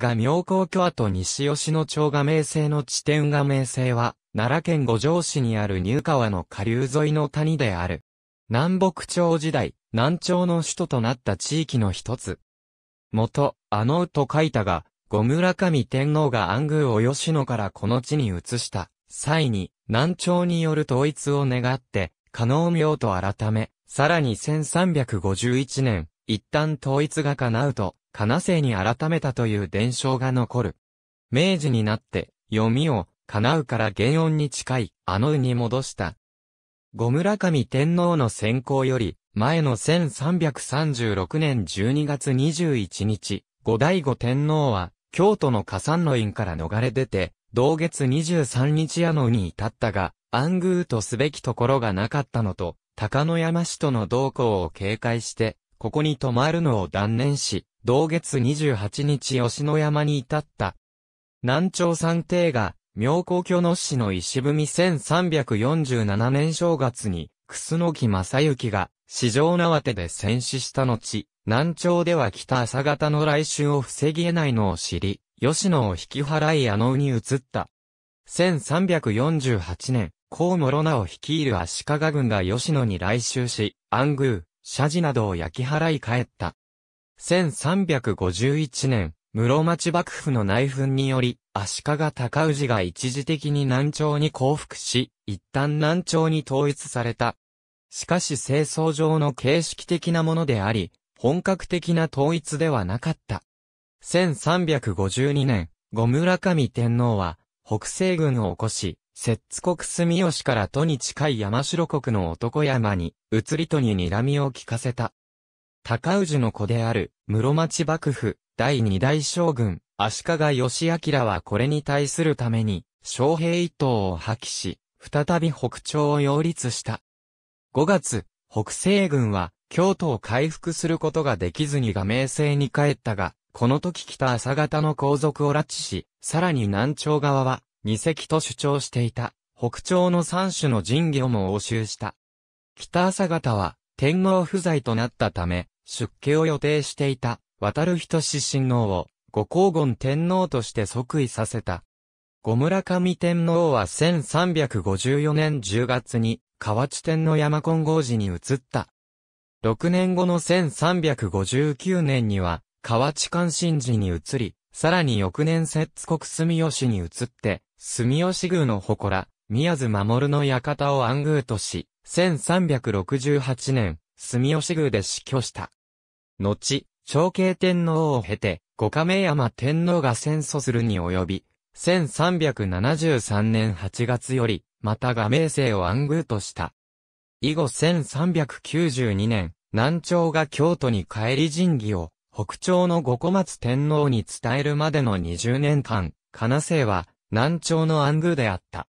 が妙高居跡西吉野町が名声の地点が名声は、奈良県五条市にある入川の下流沿いの谷である。南北朝時代、南朝の首都となった地域の一つ。元、あのうと書いたが、五村上天皇が安宮を吉野からこの地に移した際に、南朝による統一を願って、加納明と改め、さらに1351年、一旦統一が叶うと、かな姓に改めたという伝承が残る。明治になって、読みを、叶うから原音に近い、あのうに戻した。後村上天皇の先行より、前の1336年12月21日、後醍醐天皇は、京都の加山の院から逃れ出て、同月23日夜のに至ったが、暗宮とすべきところがなかったのと、高野山市との同行を警戒して、ここに泊まるのを断念し、同月28日吉野山に至った。南朝三帝が、妙高巨の市の石踏み1347年正月に、楠木正幸が、市場縄手で戦死した後、南朝では北朝方の来襲を防ぎ得ないのを知り、吉野を引き払いあのに移った。1348年、高諸名を率いる足利軍が吉野に来襲し、安宮、社寺などを焼き払い帰った。1351年、室町幕府の内紛により、足利尊氏が一時的に南朝に降伏し、一旦南朝に統一された。しかし清掃上の形式的なものであり、本格的な統一ではなかった。1352年、後村上天皇は、北西軍を起こし、摂津国住吉から都に近い山城国の男山に、移り都に睨みを聞かせた。高氏の子である、室町幕府、第二代将軍、足利義明はこれに対するために、将兵一党を破棄し、再び北朝を擁立した。5月、北西軍は、京都を回復することができずにが名声に帰ったが、この時来た朝方の皇族を拉致し、さらに南朝側は、二席と主張していた、北朝の三種の神魚も押収した。北朝方は、天皇不在となったため、出家を予定していた、渡る人志親王を、後光厳天皇として即位させた。五村上天皇は1354年10月に、河内天の山金剛寺に移った。6年後の1359年には、河内関心寺に移り、さらに翌年摂津国住吉に移って、住吉宮の祠、宮津守の館を安宮とし、1368年、住吉宮で死去した。後、長慶天皇を経て、五亀山天皇が戦争するに及び、1373年8月より、またが名声を安宮とした。以後1392年、南朝が京都に帰り神儀を、北朝の五小松天皇に伝えるまでの20年間、金姓は、南朝の安宮であった。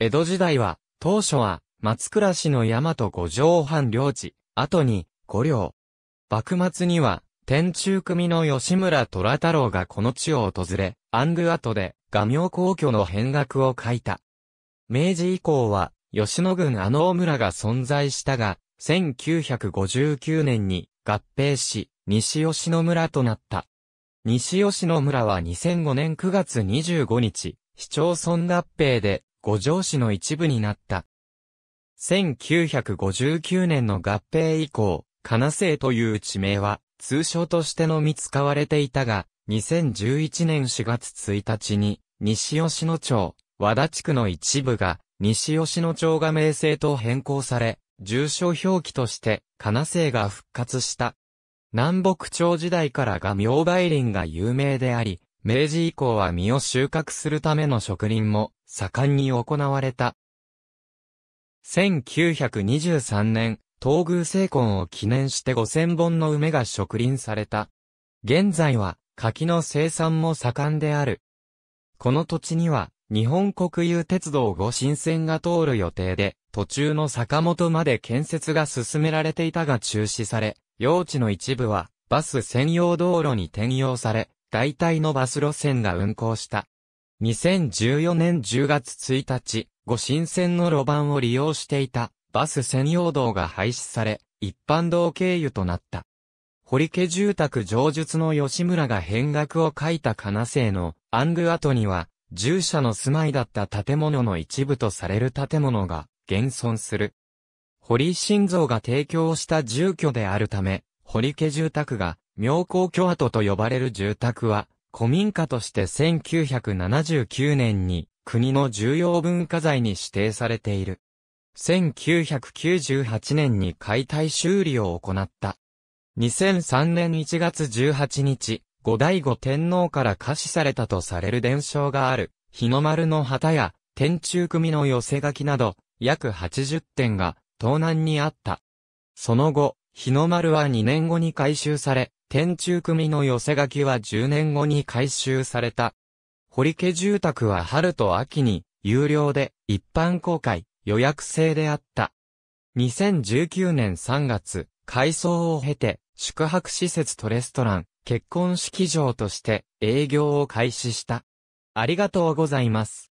江戸時代は、当初は、松倉市の大和五条藩領地、後に、五両、幕末には、天中組の吉村虎太郎がこの地を訪れ、アングアトで、画名皇居の変額を書いた。明治以降は、吉野郡阿能村が存在したが、1959年に合併し、西吉野村となった。西吉野村は2005年9月25日、市町村合併で五条市の一部になった。1959年の合併以降、金ナという地名は、通称としてのみ使われていたが、2011年4月1日に、西吉野町、和田地区の一部が、西吉野町が名声と変更され、住所表記として、金姓が復活した。南北朝時代からが明梅林が有名であり、明治以降は実を収穫するための植林も盛んに行われた。1923年、東宮成婚を記念して5000本の梅が植林された。現在は柿の生産も盛んである。この土地には日本国有鉄道五新線が通る予定で、途中の坂本まで建設が進められていたが中止され、用地の一部はバス専用道路に転用され、大体のバス路線が運行した。2014年10月1日、五新線の路盤を利用していたバス専用道が廃止され、一般道経由となった。堀家住宅上述の吉村が変額を書いた金瀬のアング跡には、従者の住まいだった建物の一部とされる建物が現存する。堀新造が提供した住居であるため、堀家住宅が妙高居跡と呼ばれる住宅は、古民家として1979年に国の重要文化財に指定されている。1998年に解体修理を行った。2003年1月18日、後醍醐天皇から可視されたとされる伝承がある、日の丸の旗や、天中組の寄せ書きなど、約80点が、東南にあった。その後、日の丸は2年後に回収され、天中組の寄せ書きは10年後に回収された。堀家住宅は春と秋に、有料で、一般公開、予約制であった。2019年3月、改装を経て、宿泊施設とレストラン、結婚式場として営業を開始した。ありがとうございます。